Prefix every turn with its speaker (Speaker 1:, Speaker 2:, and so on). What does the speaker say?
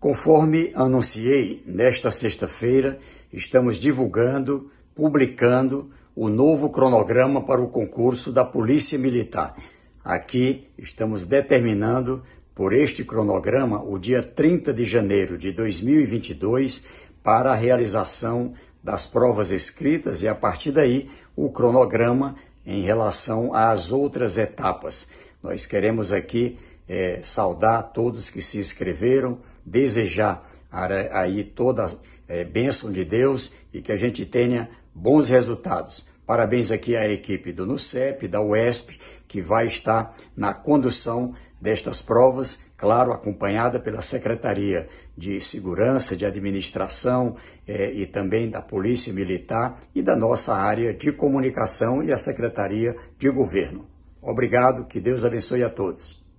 Speaker 1: Conforme anunciei, nesta sexta-feira estamos divulgando, publicando o novo cronograma para o concurso da Polícia Militar. Aqui estamos determinando, por este cronograma, o dia 30 de janeiro de 2022 para a realização das provas escritas e, a partir daí, o cronograma em relação às outras etapas. Nós queremos aqui é, saudar todos que se inscreveram, desejar aí toda é, bênção de Deus e que a gente tenha bons resultados. Parabéns aqui à equipe do NUCEP, da UESP, que vai estar na condução destas provas, claro, acompanhada pela Secretaria de Segurança, de Administração é, e também da Polícia Militar e da nossa área de
Speaker 2: comunicação e a Secretaria de Governo. Obrigado, que Deus abençoe a todos.